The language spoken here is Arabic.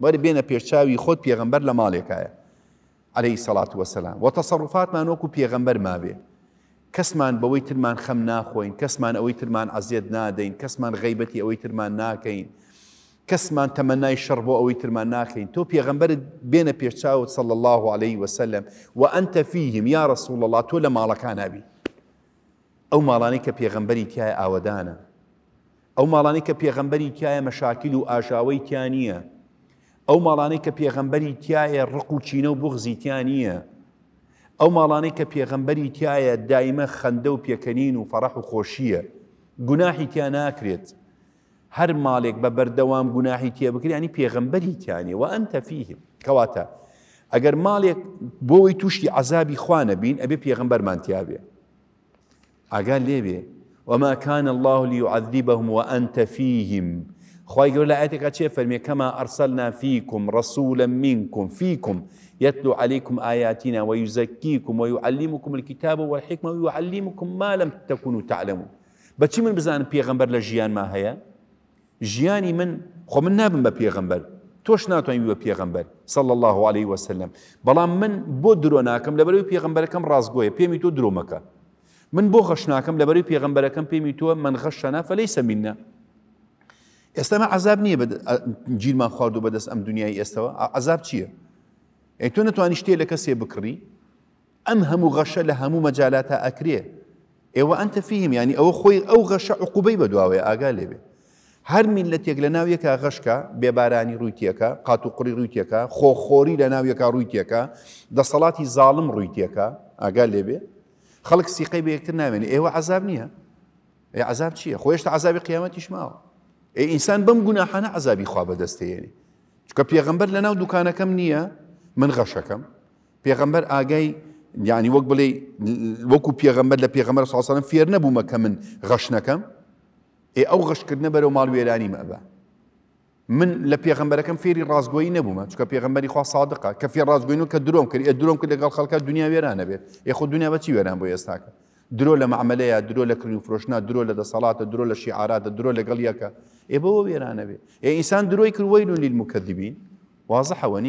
بین پیرچاوی خود پیغمبر وەری بێنە پێشچاوی خۆت پێغمبەر لە ماڵێکایە عليهەی سەڵات وەسەلام وە تەسەڕفاتمان وەکو پێغمبەر مابێ کەسمان بەوەی ترمان خەم ناخۆین کەسمان ئەوەی ترمان عزیێت نادەین کەسمان غیبەتی ئەوەی ترمان ناکەین کەسمان تەمەنای شەڕ بۆ ئەوەی ترمان ناکەین تو پیغمبر بین پیرچاو صلی الله علیه و سلم و انت فیهم یا رسول الله تو لە ماڵەکان نبی ئەو ماڵانی پیغمبری پێغمبەری تایە او ئەو ماڵانی کە پێغمبەری تایە مەشاکیل و ئاژاوەی تیان او مالانی که پیغمبری تیای رقو و و بغزی تیان نییە ئەو ماڵانەی کە پێغەمبەری تایە دایمە خەندە و پیکنین و فرح و خوشیه گناهی تیا ناکرێت هەر ماڵێک بە بەردەوام گوناحی تێ بکریانی پێغەمبەری تیانێ و انت تەفیه کواتا اگر مالک بوی توشی عذابی خوانه بین ئەبێ پێغمبەرمان تیاابێ ئاگان لێبێ وما كان الله ليعذبهم وأنت فيهم خی يقول لا ئاەتێکا چێ فەرمیێ کەما ئەرسەلنا فیکم ڕسوولە منکم يتلو عليكم آياتنا ويزكيكم ويعلمكم الكتاب والحكمة ويعلمكم ما لم تكونوا تعلمون بچی من بزان پیغمبر لە ما هەیە جياني من خو من نابم بە پیغمبر تۆش ناتوانین بە پیغمبر صلى الله عليه وسلم بلا من بۆ درۆ ناکەم لەبەروی پیغمبرەکەم ڕازگۆیە پێمی تۆ من بۆ خەش ناکەم لەبەروی پیغمبرەکەم پێمی من غشنا فليس منا ئێستامە عذاب نییە گیرمان خواردو بەدەست ئەم دنیای ئێستەوە عذاب چییە؟ ئەی تۆ نتوانانی شتێ لە کەسێ بکڕی ئەم هەموو غەشە لە هەموو مەجالاتە ئەکرێ ئێوە ئەتە فیم ینی ئەوە خۆی ئەو غەشە عقوبەی بەدواوەیە ئاگا لێبێ هەر میل لە تێک لە ناویەکە غەشکە بێبارانی ڕوویتیەکە قات و قڕی ڕوویتیەکە خۆخۆری لە ناویەکە ڕوویتیەکە دەسەڵاتی زاڵم ڕوویتیەکە ئاگا لێبێ خەڵک سیقەی بە یەکتر نامێنێ ئێوە عذاب نییە؟ عذاب چییە؟ خۆشتا عذابی قیامەتیش ماوە ئینسان بەم گوناحانە عذابی خوا بەدەستێنێ چکە پێغمبەر لە ناو دوکانەکەم نییە من غەشەکەم پێغمبەر ئاگای یعنی وەک بڵێ وەکو پێغمبەر لە پێغمبەر ساسانم فێر نەبوومەکە من غەشنەکەم ئێ ئەو غەشکردنە بەرەو ماڵوێرانی مەبە من لە پێغمبەرەکەم فێری ڕازگۆی نەبوومە چکە پێغمبەری خوا سادقا کە فێ ڕازگوین و کە درۆم کرد درۆم کرد لەگەڵ خەڵکە دنیا وێرانە بێت یخۆ دنیا بەچی وێران بۆ ئێستاکە درۆ لە معمەلەیە درۆ لە کردنی فرۆشنا درۆ لە دەسەڵاتە درۆ لە شیعاراتە درۆ لەگەڵ یەکە ئێ إيه بەوە وێرانە بێ إيه ئێ ئینسان درۆی کردوەیل للمکەذبین واضح حەوە